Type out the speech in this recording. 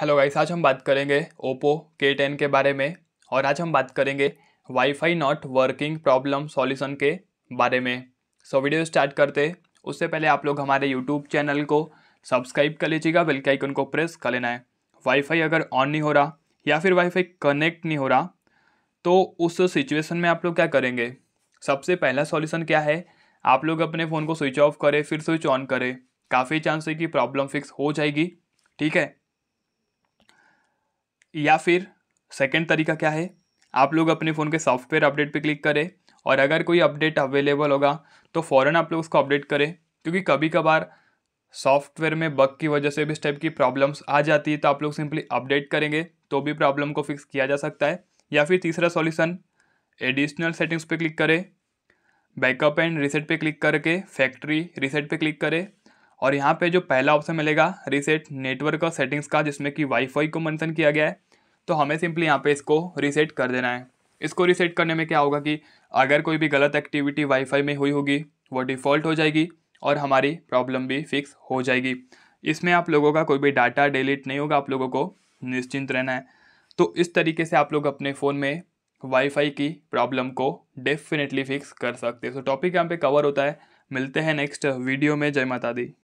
hello guys आज हम बात करेंगे ओप्पो के टेन के बारे में और आज हम बात करेंगे wifi not working problem solution के बारे में सो so, वीडियो स्टार्ट करते उससे पहले आप लोग हमारे यूट्यूब चैनल को सब्सक्राइब कर लीजिएगा बेल के आइकन को प्रेस कर लेना है वाईफाई अगर ऑन नहीं हो रहा या फिर वाईफाई कनेक्ट नहीं हो रहा तो उस सिचुएशन में आप लोग क्या करेंगे सबसे पहला सॉल्यूशन क्या है आप लोग अपने फ़ोन को स्विच ऑफ करें फिर स्विच ऑन करें काफ़ी चांस है कि प्रॉब्लम फिक्स हो जाएगी ठीक है या फिर सेकेंड तरीका क्या है आप लोग अपने फ़ोन के सॉफ्टवेयर अपडेट पर क्लिक करें और अगर कोई अपडेट अवेलेबल होगा तो फ़ौर आप लोग उसको अपडेट करें क्योंकि कभी कभार सॉफ्टवेयर में बग की वजह से भी इस टाइप की प्रॉब्लम्स आ जाती है तो आप लोग सिंपली अपडेट करेंगे तो भी प्रॉब्लम को फिक्स किया जा सकता है या फिर तीसरा सॉल्यूशन एडिशनल सेटिंग्स पे क्लिक करें बैकअप एंड रिसेट पे क्लिक करके फैक्ट्री रिसेट पे क्लिक करें और यहाँ पे जो पहला ऑप्शन मिलेगा रीसेट नेटवर्क और सेटिंग्स का जिसमें कि वाईफाई को मेंशन किया गया है तो हमें सिंपली यहाँ पे इसको रीसेट कर देना है इसको रीसेट करने में क्या होगा कि अगर कोई भी गलत एक्टिविटी वाईफाई में हुई होगी वो डिफ़ॉल्ट हो जाएगी और हमारी प्रॉब्लम भी फिक्स हो जाएगी इसमें आप लोगों का कोई भी डाटा डिलीट नहीं होगा आप लोगों को निश्चिंत रहना है तो इस तरीके से आप लोग अपने फ़ोन में वाईफाई की प्रॉब्लम को डेफिनेटली फिक्स कर सकते हैं सो टॉपिक यहाँ पे कवर होता है मिलते हैं नेक्स्ट वीडियो में जय माता दी